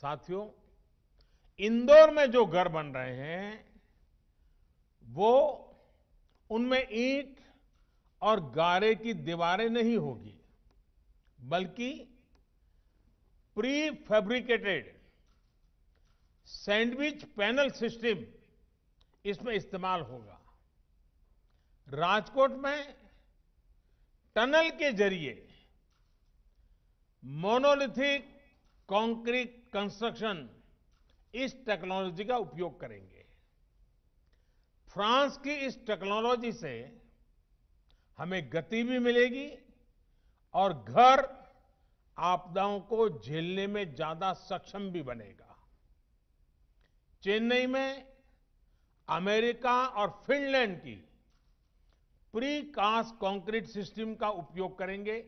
साथियों इंदौर में जो घर बन रहे हैं वो उनमें ईंट और गारे की दीवारें नहीं होगी बल्कि prefabricated sandwich panel system इसमें इस्तेमाल होगा राजकोट में टनल के जरिए मोनोलिथिक कंक्रीट कंस्ट्रक्शन इस टेक्नोलॉजी का उपयोग करेंगे फ्रांस की इस टेक्नोलॉजी से हमें गति भी मिलेगी और घर आपदाओं को झेलने में ज्यादा सक्षम भी बनेगा चेन्नई में अमेरिका और फिनलैंड की प्री कास्ट कॉन्क्रीट सिस्टम का उपयोग करेंगे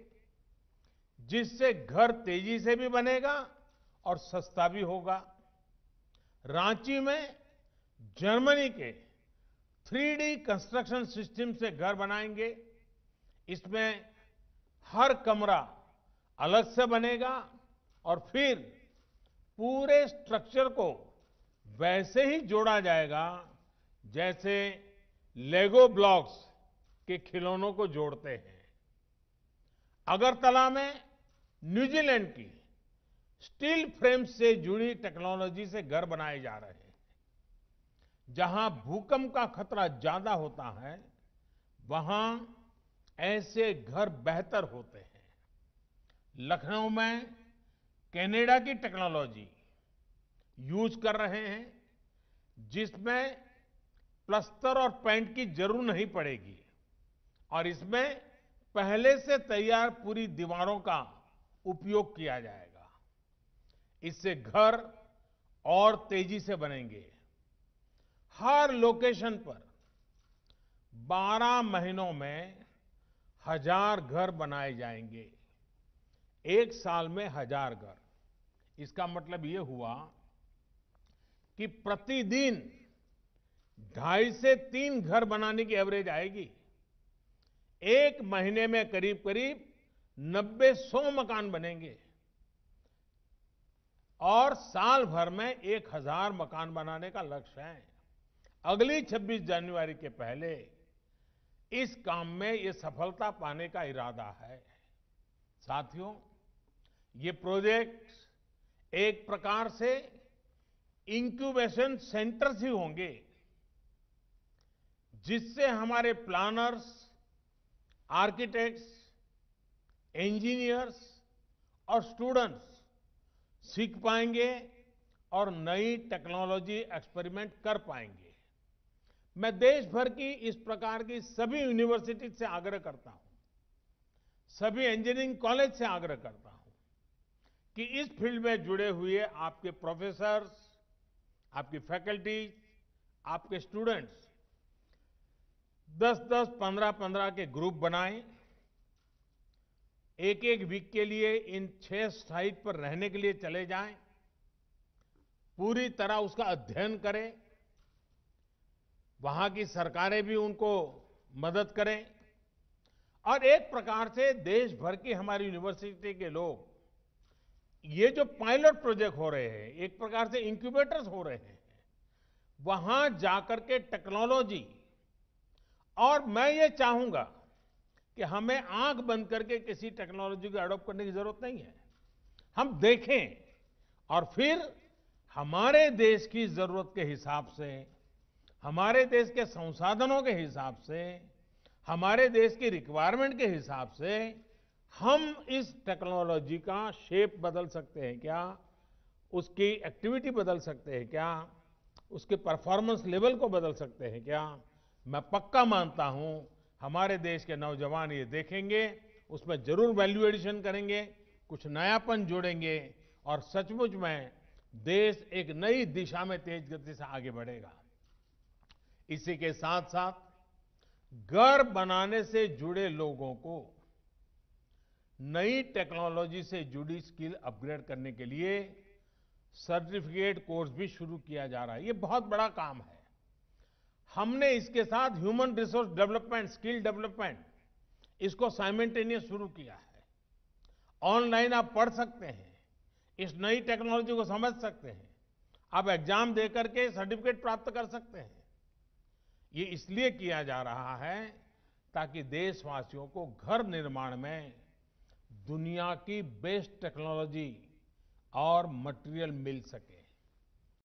जिससे घर तेजी से भी बनेगा और सस्ता भी होगा रांची में जर्मनी के थ्री डी कंस्ट्रक्शन सिस्टम से घर बनाएंगे इसमें हर कमरा अलग से बनेगा और फिर पूरे स्ट्रक्चर को वैसे ही जोड़ा जाएगा जैसे लेगो ब्लॉक्स के खिलौनों को जोड़ते हैं अगरतला में न्यूजीलैंड की स्टील फ्रेम से जुड़ी टेक्नोलॉजी से घर बनाए जा रहे हैं जहां भूकंप का खतरा ज्यादा होता है वहां ऐसे घर बेहतर होते हैं लखनऊ में कनाडा की टेक्नोलॉजी यूज कर रहे हैं जिसमें प्लस्तर और पेंट की जरूरत नहीं पड़ेगी और इसमें पहले से तैयार पूरी दीवारों का उपयोग किया जाएगा इससे घर और तेजी से बनेंगे हर लोकेशन पर 12 महीनों में हजार घर बनाए जाएंगे एक साल में हजार घर इसका मतलब यह हुआ कि प्रतिदिन ढाई से तीन घर बनाने की एवरेज आएगी एक महीने में करीब करीब नब्बे सौ मकान बनेंगे और साल भर में एक हजार मकान बनाने का लक्ष्य है अगली 26 जनवरी के पहले इस काम में ये सफलता पाने का इरादा है साथियों ये प्रोजेक्ट एक प्रकार से इंक्यूबेशन सेंटर्स ही होंगे जिससे हमारे प्लानर्स आर्किटेक्ट्स इंजीनियर्स और स्टूडेंट्स सीख पाएंगे और नई टेक्नोलॉजी एक्सपेरिमेंट कर पाएंगे मैं देश भर की इस प्रकार की सभी यूनिवर्सिटी से आग्रह करता हूं सभी इंजीनियरिंग कॉलेज से आग्रह करता हूं कि इस फील्ड में जुड़े हुए आपके प्रोफेसर्स आपकी फैकल्टीज आपके स्टूडेंट्स 10-10, 15-15 के ग्रुप बनाएं एक एक वीक के लिए इन छह साइट पर रहने के लिए चले जाएं, पूरी तरह उसका अध्ययन करें वहां की सरकारें भी उनको मदद करें और एक प्रकार से देश भर की हमारी यूनिवर्सिटी के लोग ये जो पायलट प्रोजेक्ट हो रहे हैं एक प्रकार से इंक्यूबेटर्स हो रहे हैं वहां जाकर के टेक्नोलॉजी और मैं ये चाहूंगा कि हमें आंख बंद करके किसी टेक्नोलॉजी को अडोप्ट करने की जरूरत नहीं है हम देखें और फिर हमारे देश की जरूरत के हिसाब से हमारे देश के संसाधनों के हिसाब से हमारे देश की रिक्वायरमेंट के हिसाब से हम इस टेक्नोलॉजी का शेप बदल सकते हैं क्या उसकी एक्टिविटी बदल सकते हैं क्या उसके परफॉर्मेंस लेवल को बदल सकते हैं क्या मैं पक्का मानता हूं हमारे देश के नौजवान ये देखेंगे उसमें जरूर वैल्यू एडिशन करेंगे कुछ नयापन जोड़ेंगे और सचमुच में देश एक नई दिशा में तेज गति से आगे बढ़ेगा इसी के साथ साथ घर बनाने से जुड़े लोगों को नई टेक्नोलॉजी से जुड़ी स्किल अपग्रेड करने के लिए सर्टिफिकेट कोर्स भी शुरू किया जा रहा है ये बहुत बड़ा काम है हमने इसके साथ human resource development skill development इसको साइमेंटेनियस शुरू किया है ऑनलाइन आप पढ़ सकते हैं इस नई टेक्नोलॉजी को समझ सकते हैं आप एग्जाम दे करके सर्टिफिकेट प्राप्त कर सकते हैं ये इसलिए किया जा रहा है ताकि देशवासियों को घर निर्माण में दुनिया की बेस्ट टेक्नोलॉजी और मटेरियल मिल सके